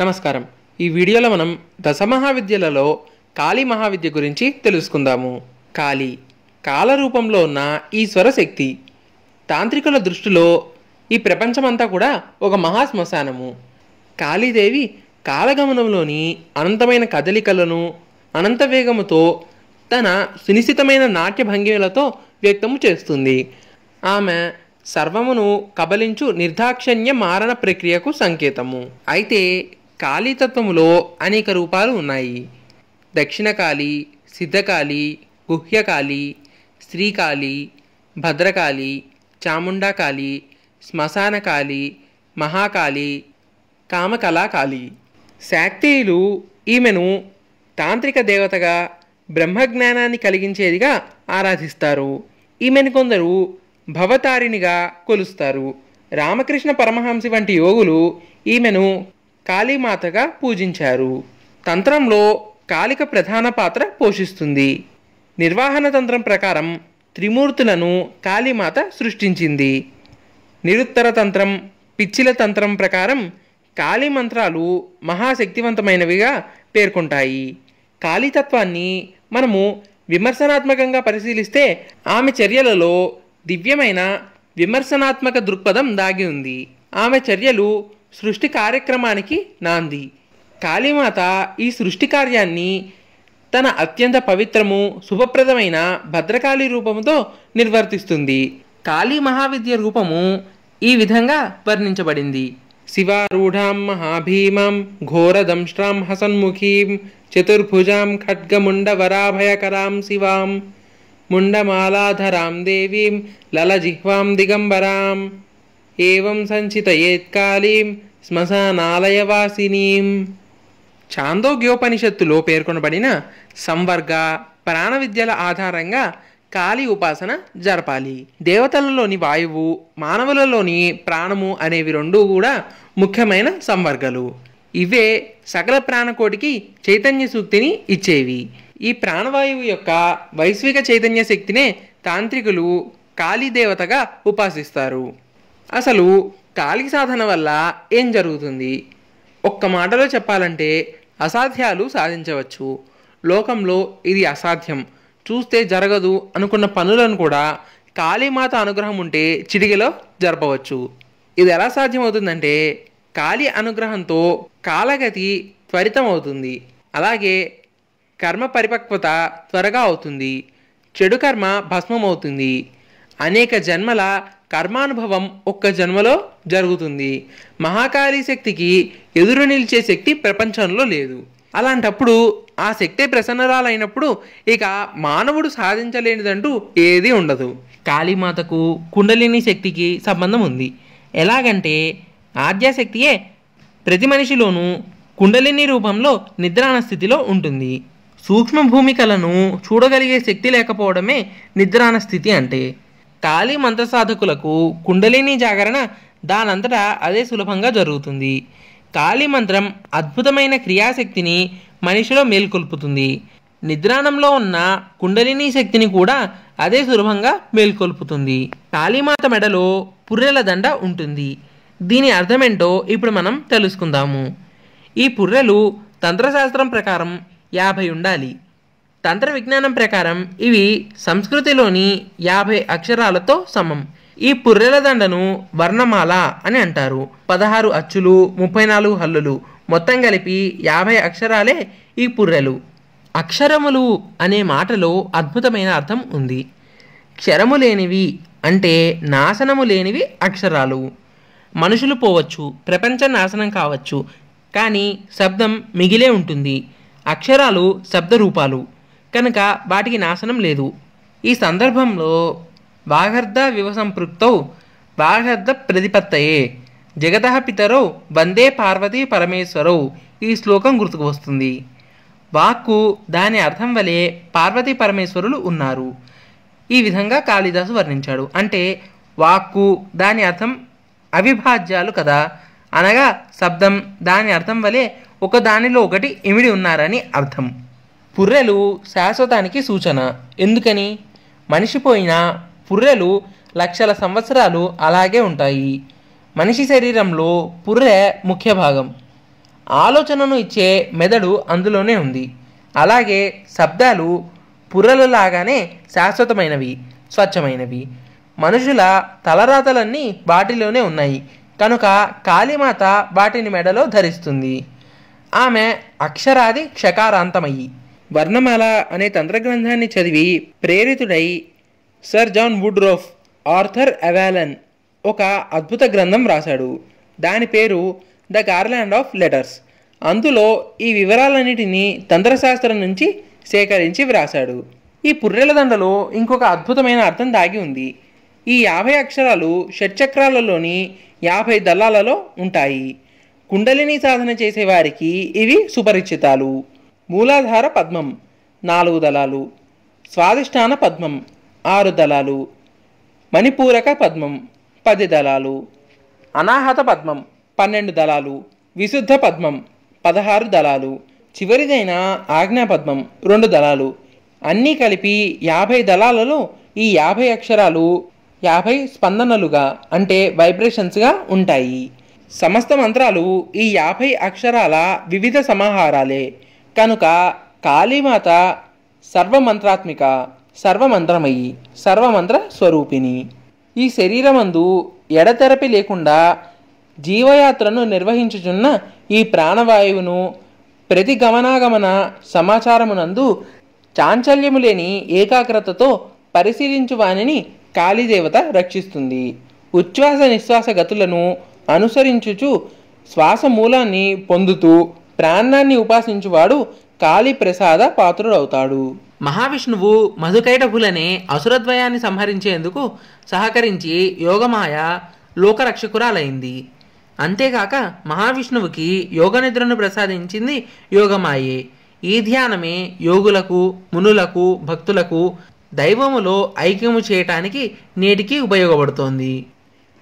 నమస్కారం ఈ వీడియోలో మనం దశ మహావిద్యలలో కాళీ మహావిద్య గురించి తెలుసుకుందాము కాళీ కాల రూపంలో ఉన్న ఈశ్వర శక్తి తాంత్రికుల దృష్టిలో ఈ ప్రపంచమంతా కూడా ఒక మహాశ్మశానము కాళీదేవి కాలగమనంలోని అనంతమైన కదలికలను అనంత వేగముతో తన సునిశ్చితమైన నాట్య భంగిలతో వ్యక్తము చేస్తుంది ఆమె సర్వమును కబలించు నిర్దాక్షణ్య మారణ ప్రక్రియకు సంకేతము అయితే కాళీతత్వములో అనేక రూపాలు ఉన్నాయి దక్షిణకాళి సిద్ధకాళి గుహ్యకాళి శ్రీకాళి భద్రకాళి చాముండాకాళి శ్మశానకాళి మహాకాళి కామకళాకాళి శాక్తీయులు ఈమెను తాంత్రిక దేవతగా బ్రహ్మజ్ఞానాన్ని కలిగించేదిగా ఆరాధిస్తారు ఈమెను కొందరు భవతారిణిగా కొలుస్తారు రామకృష్ణ పరమహంసి వంటి యోగులు ఈమెను కాళీమాతగా పూజించారు తంత్రంలో కాళిక ప్రధాన పాత్ర పోషిస్తుంది నిర్వహణ తంత్రం ప్రకారం త్రిమూర్తులను కాళీమాత సృష్టించింది నిరుత్తర తంత్రం పిచ్చిల తంత్రం ప్రకారం కాళీ మంత్రాలు మహాశక్తివంతమైనవిగా పేర్కొంటాయి కాళీతత్వాన్ని మనము విమర్శనాత్మకంగా పరిశీలిస్తే ఆమె చర్యలలో దివ్యమైన విమర్శనాత్మక దృక్పథం దాగి ఉంది ఆమె చర్యలు సృష్టి కార్యక్రమానికి నాంది కాళీమాత ఈ సృష్టి కార్యాన్ని తన అత్యంత పవిత్రము శుభప్రదమైన భద్రకాళి రూపముతో నిర్వర్తిస్తుంది కాళీ మహావిద్య రూపము ఈ విధంగా వర్ణించబడింది శివారూఢాం మహాభీమం ఘోరదంష్ట్రాం హసన్ముఖీం చతుర్భుజాం ఖడ్గముండవరాభయకరాం శివాం ముండమాలాధరాం దేవీం లలజిహ్వాం దిగంబరాం ఏవం సంచితయేత్కాళీం శ్మశానాలయవాసినీం చాందోగ్యోపనిషత్తులో పేర్కొనబడిన సంవర్గ ప్రాణ విద్యల ఆధారంగా కాళీ ఉపాసన జరపాలి దేవతలలోని వాయువు మానవులలోని ప్రాణము అనేవి రెండూ కూడా ముఖ్యమైన సంవర్గలు ఇవే సకల ప్రాణకోటికి చైతన్య సూక్తిని ఇచ్చేవి ఈ ప్రాణవాయువు యొక్క వైశ్విక చైతన్య శక్తినే తాంత్రికులు కాళీదేవతగా ఉపాసిస్తారు అసలు కాళీ సాధన వల్ల ఏం జరుగుతుంది ఒక్క మాటలో చెప్పాలంటే అసాధ్యాలు సాధించవచ్చు లోకంలో ఇది అసాధ్యం చూస్తే జరగదు అనుకున్న పనులను కూడా కాళీమాత అనుగ్రహం ఉంటే చిటికెలో జరపవచ్చు ఇది ఎలా సాధ్యమవుతుందంటే కాళీ అనుగ్రహంతో కాలగతి త్వరితం అవుతుంది అలాగే కర్మ పరిపక్వత త్వరగా అవుతుంది చెడు కర్మ భస్మమవుతుంది అనేక జన్మల కర్మానుభవం ఒక్క జన్మలో జరుగుతుంది మహాకాళీ శక్తికి ఎదురు నిలిచే శక్తి ప్రపంచంలో లేదు అలాంటప్పుడు ఆ శక్తే ప్రసన్నరాలైనప్పుడు ఇక మానవుడు సాధించలేనిదంటూ ఏది ఉండదు కాళీమాతకు కుండలిని శక్తికి సంబంధం ఉంది ఎలాగంటే ఆద్యాశక్తియే ప్రతి మనిషిలోనూ కుండలిని రూపంలో నిద్రాణ స్థితిలో ఉంటుంది సూక్ష్మ భూమికలను చూడగలిగే శక్తి లేకపోవడమే నిద్రాణ స్థితి అంటే కాళీ మంత్ర సాధకులకు కుండలిని జాగరణ దానంతటా అదే సులభంగా జరుగుతుంది కాళీ మంత్రం అద్భుతమైన క్రియాశక్తిని మనిషిలో మేల్కొల్పుతుంది నిద్రాణంలో ఉన్న కుండలిని శక్తిని కూడా అదే సులభంగా మేల్కొల్పుతుంది కాళీమాత మెడలో పుర్రెల దండ ఉంటుంది దీని అర్థమేంటో ఇప్పుడు మనం తెలుసుకుందాము ఈ పుర్రెలు తంత్రశాస్త్రం ప్రకారం యాభై ఉండాలి తంత్ర విజ్ఞానం ప్రకారం ఇవి సంస్కృతిలోని యాభై అక్షరాలతో సమం ఈ పుర్రెల దండను వర్ణమాల అని అంటారు పదహారు అచ్చులు ముప్పై నాలుగు హల్లులు మొత్తం కలిపి యాభై అక్షరాలే ఈ పుర్రెలు అక్షరములు అనే మాటలో అద్భుతమైన అర్థం ఉంది క్షరము లేనివి అంటే నాశనము లేనివి అక్షరాలు మనుషులు పోవచ్చు ప్రపంచం నాశనం కావచ్చు కానీ శబ్దం మిగిలే ఉంటుంది అక్షరాలు శబ్ద రూపాలు కనుక వాటికి నాశనం లేదు ఈ సందర్భంలో వాగర్ధ సంపృక్తౌ వాగర్ధ ప్రతిపత్తయే జగత పితరౌ వందే పార్వతీ పరమేశ్వరౌ ఈ శ్లోకం గుర్తుకు వస్తుంది వాక్కు దాని అర్థం వలె పార్వతీ పరమేశ్వరులు ఉన్నారు ఈ విధంగా కాళిదాసు వర్ణించాడు అంటే వాక్కు దాని అర్థం అవిభాజ్యాలు కదా అనగా శబ్దం దాని అర్థం వలె ఒకదానిలో ఒకటి ఇమిడి ఉన్నారని అర్థం పుర్రెలు శాశ్వతానికి సూచన ఎందుకని మనిషి పుర్రెలు లక్షల సంవత్సరాలు అలాగే ఉంటాయి మనిషి శరీరంలో పుర్రె ముఖ్య భాగం ఆలోచనను ఇచ్చే మెదడు అందులోనే ఉంది అలాగే శబ్దాలు పుర్రెలు లాగానే శాశ్వతమైనవి స్వచ్ఛమైనవి మనుషుల తలరాతలన్నీ వాటిలోనే ఉన్నాయి కనుక కాళీమాత వాటిని మెడలో ధరిస్తుంది ఆమె అక్షరాది క్షకారాంతమయ్యి వర్ణమాల అనే తంత్రగ్రంథాన్ని చదివి ప్రేరితుడై Sir John Woodroffe Arthur Avalon ఒక అద్భుత గ్రంథం రాశాడు దాని పేరు ద గార్లాండ్ ఆఫ్ లెటర్స్ అందులో ఈ వివరాలన్నిటినీ తంత్రశాస్త్రం నుంచి సేకరించి వ్రాశాడు ఈ పుర్రెల దండలో ఇంకొక అద్భుతమైన అర్థం దాగి ఉంది ఈ యాభై అక్షరాలు షట్చక్రాలలోని యాభై దళాలలో ఉంటాయి కుండలిని సాధన చేసేవారికి ఇవి సుపరిచితాలు మూలాధార పద్మం నాలుగు దళాలు స్వాధిష్టాన పద్మం ఆరు దళాలు మణిపూరక పద్మం పది దళాలు అనాహత పద్మం పన్నెండు దళాలు విశుద్ధ పద్మం పదహారు దళాలు చివరిదైన ఆజ్ఞాపద్మం రెండు దళాలు అన్నీ కలిపి యాభై దళాలలో ఈ యాభై అక్షరాలు యాభై స్పందనలుగా అంటే వైబ్రేషన్స్గా ఉంటాయి సమస్త మంత్రాలు ఈ యాభై అక్షరాల వివిధ సమాహారాలే కనుక కాళీమాత సర్వమంత్రాత్మిక సర్వమంత్రమయ్యి సర్వమంత్ర స్వరూపిణి ఈ శరీరమందు ఎడతెరపి లేకుండా జీవయాత్రను నిర్వహించుచున్న ఈ ప్రాణవాయువును ప్రతి గమనాగమన సమాచారమునందు చాంచల్యము లేని ఏకాగ్రతతో పరిశీలించు వాణిని కాళీదేవత రక్షిస్తుంది ఉచ్ఛ్వాస నిశ్వాస గతులను అనుసరించుచు శ్వాస మూలాన్ని పొందుతూ ప్రాణాన్ని ఉపాసించువాడు కాళీ ప్రసాద పాత్రుడవుతాడు మహావిష్ణువు మధుకైటభులనే అసురద్వయాన్ని సంహరించేందుకు సహకరించి యోగమాయ లోకరక్షకురాలైంది అంతేకాక మహావిష్ణువుకి యోగ నిద్రను ప్రసాదించింది యోగమాయే ఈ ధ్యానమే యోగులకు మునులకు భక్తులకు దైవములో ఐక్యము చేయటానికి నేటికి ఉపయోగపడుతోంది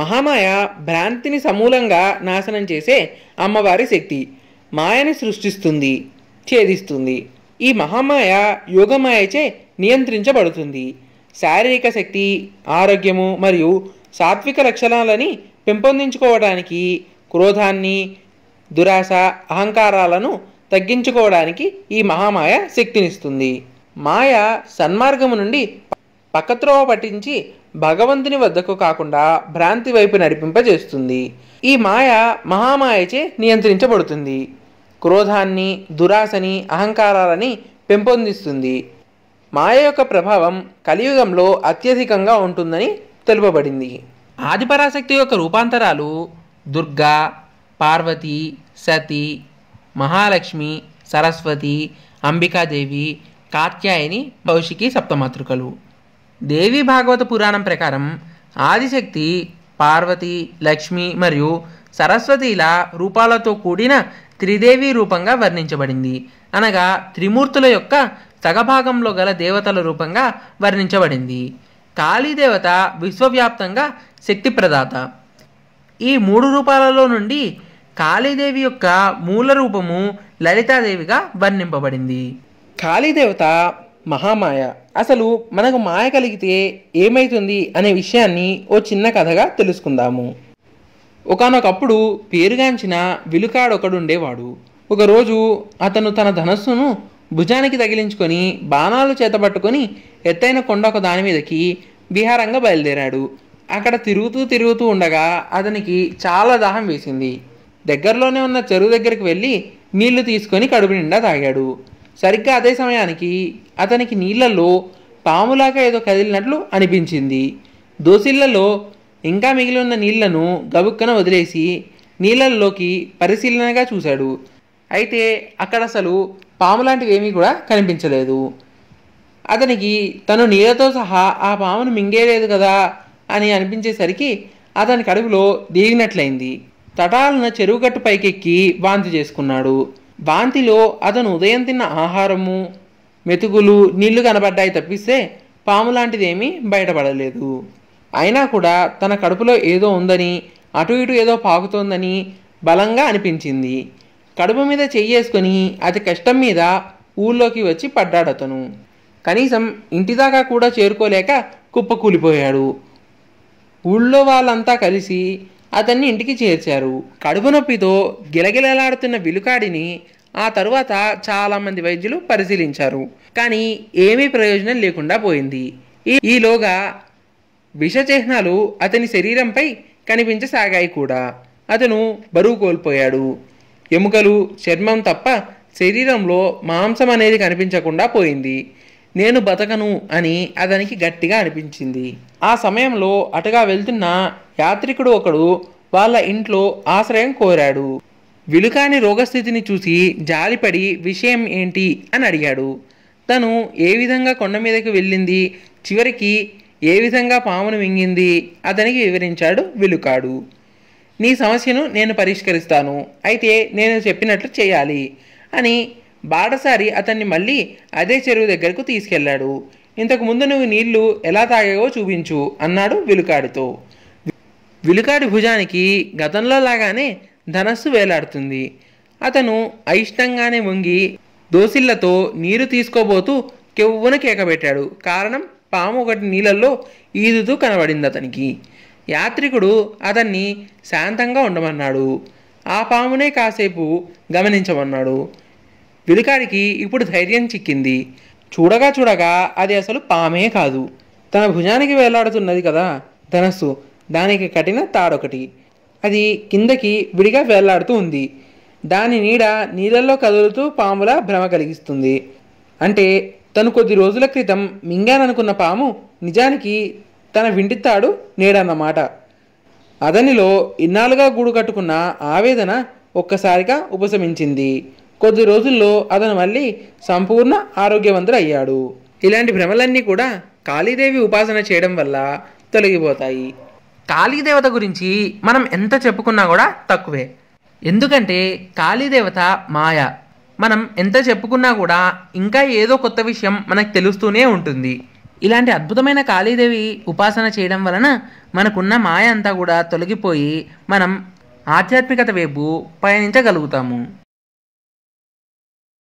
మహామాయ భ్రాంతిని సమూలంగా నాశనం చేసే అమ్మవారి శక్తి మాయని సృష్టిస్తుంది ఛేదిస్తుంది ఈ మహామాయ యోగమాయచే నియంత్రించబడుతుంది శారీరక శక్తి ఆరోగ్యము మరియు సాత్విక లక్షణాలని పెంపొందించుకోవడానికి క్రోధాన్ని దురాశ అహంకారాలను తగ్గించుకోవడానికి ఈ మహామాయ శక్తినిస్తుంది మాయ సన్మార్గము నుండి పక్కత్రోవ పట్టించి భగవంతుని వద్దకు కాకుండా భ్రాంతి వైపు నడిపింపజేస్తుంది ఈ మాయ మహామాయచే నియంత్రించబడుతుంది క్రోధాన్ని దురాశని అహంకారాలని పెంపొందిస్తుంది మాయ యొక్క ప్రభావం కలియుగంలో అత్యధికంగా ఉంటుందని తెలుపబడింది ఆదిపరాశక్తి యొక్క రూపాంతరాలు దుర్గా పార్వతి సతి మహాలక్ష్మి సరస్వతి అంబికాదేవి కాత్యాయని భవిష్యకి సప్తమాతృకలు దేవి భాగవత పురాణం ప్రకారం ఆదిశక్తి పార్వతి లక్ష్మి మరియు సరస్వతిల రూపాలతో కూడిన త్రిదేవి రూపంగా వర్ణించబడింది అనగా త్రిమూర్తుల యొక్క సగభాగంలో గల దేవతల రూపంగా వర్ణించబడింది కాళీదేవత విశ్వవ్యాప్తంగా శక్తి ప్రదాత ఈ మూడు రూపాలలో నుండి కాళీదేవి యొక్క మూల రూపము లలితాదేవిగా వర్ణింపబడింది కాళీదేవత మహామాయ అసలు మనకు మాయ కలిగితే ఏమైతుంది అనే విషయాన్ని ఓ చిన్న కథగా తెలుసుకుందాము ఒకనొకప్పుడు పేరుగాంచిన విలుకాడొకడుండేవాడు ఒకరోజు అతను తన ధనస్సును భుజానికి తగిలించుకొని బాణాలు చేతబట్టుకొని ఎత్తైన కొండ ఒక దాని మీదకి విహారంగా బయలుదేరాడు అక్కడ తిరుగుతూ తిరుగుతూ ఉండగా అతనికి చాలా దాహం వేసింది దగ్గరలోనే ఉన్న చెరువు దగ్గరికి వెళ్ళి నీళ్లు తీసుకొని కడుపు నిండా తాగాడు సరిగ్గా అదే సమయానికి అతనికి నీళ్లలో పాములాగా ఏదో కదిలినట్లు అనిపించింది దోసిళ్లలో ఇంకా మిగిలి ఉన్న నీళ్లను గబుక్కన వదిలేసి నీళ్ళల్లోకి పరిశీలనగా చూశాడు అయితే అక్కడ అసలు పాము లాంటివి ఏమీ కూడా కనిపించలేదు అతనికి తను నీళ్ళతో సహా ఆ పామును మింగేయలేదు కదా అని అనిపించేసరికి అతని కడుపులో దిగినట్లయింది తటాలన చెరువు గట్టు పైకెక్కి వాంతి చేసుకున్నాడు వాంతిలో అతను ఉదయం తిన్న ఆహారము మెతుకులు నీళ్లు కనబడ్డాయి తప్పిస్తే పాము లాంటిదేమీ బయటపడలేదు అయినా కూడా తన కడుపులో ఏదో ఉందని అటు ఇటు ఏదో పాకుతోందని బలంగా అనిపించింది కడుపు మీద చెయ్యేసుకొని అతి కష్టం మీద ఊళ్ళోకి వచ్చి పడ్డాడతను కనీసం ఇంటిదాకా కూడా చేరుకోలేక కుప్పకూలిపోయాడు ఊళ్ళో వాళ్ళంతా కలిసి అతన్ని ఇంటికి చేర్చారు కడుపు నొప్పితో గిలగిలలాడుతున్న విలుకాడిని ఆ తరువాత చాలామంది వైద్యులు పరిశీలించారు కానీ ఏమీ ప్రయోజనం లేకుండా పోయింది ఈలోగా విషచిహ్నాలు అతని శరీరంపై కనిపించసాగాయి కూడా అతను బరువు కోల్పోయాడు ఎముకలు చర్మం తప్ప శరీరంలో మాంసం అనేది కనిపించకుండా పోయింది నేను బతకను అని అతనికి గట్టిగా అనిపించింది ఆ సమయంలో అటుగా వెళ్తున్న యాత్రికుడు ఒకడు వాళ్ళ ఇంట్లో ఆశ్రయం కోరాడు విలుకాని రోగస్థితిని చూసి జాలిపడి విషయం ఏంటి అని అడిగాడు తను ఏ విధంగా కొండ మీదకి వెళ్ళింది చివరికి ఏ విధంగా పామును మింగింది అతనికి వివరించాడు విలుకాడు నీ సమస్యను నేను పరిష్కరిస్తాను అయితే నేను చెప్పినట్లు చేయాలి అని బాడసారి అతన్ని మళ్ళీ అదే చెరువు దగ్గరకు తీసుకెళ్లాడు ఇంతకు ముందు నువ్వు నీళ్లు ఎలా తాగావో చూపించు అన్నాడు విలుకాడితో విలుకాడి భుజానికి గతంలో లాగానే ధనస్సు వేలాడుతుంది అతను అయిష్టంగానే వంగి దోసిళ్లతో నీరు తీసుకోబోతూ కెవ్వున కేకబెట్టాడు కారణం పాము ఒకటి నీళ్ళల్లో ఈదుతూ కనబడింది అతనికి యాత్రికుడు అతన్ని శాంతంగా ఉండమన్నాడు ఆ పామునే కాసేపు గమనించమన్నాడు విలుకాడికి ఇప్పుడు ధైర్యం చిక్కింది చూడగా చూడగా అది అసలు పామే కాదు తన భుజానికి వేలాడుతున్నది కదా ధనస్సు దానికి కట్టిన తాడొకటి అది కిందకి విడిగా వేలాడుతూ ఉంది దాని నీడ నీళ్ళల్లో కదులుతూ పాముల భ్రమ కలిగిస్తుంది అంటే తను కొద్ది రోజుల క్రితం మింగాననుకున్న పాము నిజానికి తన వింటితాడు నేడన్నమాట అదనిలో ఇన్నాళ్ళుగా గూడు కట్టుకున్న ఆవేదన ఒక్కసారిగా ఉపశమించింది కొద్ది రోజుల్లో అతను మళ్ళీ సంపూర్ణ ఆరోగ్యవంతుడు అయ్యాడు ఇలాంటి భ్రమలన్నీ కూడా కాళీదేవి ఉపాసన చేయడం వల్ల తొలగిపోతాయి కాళీదేవత గురించి మనం ఎంత చెప్పుకున్నా కూడా తక్కువే ఎందుకంటే కాళీదేవత మాయ మనం ఎంత చెప్పుకున్నా కూడా ఇంకా ఏదో కొత్త విషయం మనకు తెలుస్తూనే ఉంటుంది ఇలాంటి అద్భుతమైన కాళీదేవి ఉపాసన చేయడం వలన మనకున్న మాయ అంతా కూడా తొలగిపోయి మనం ఆధ్యాత్మికత వైపు పయనించగలుగుతాము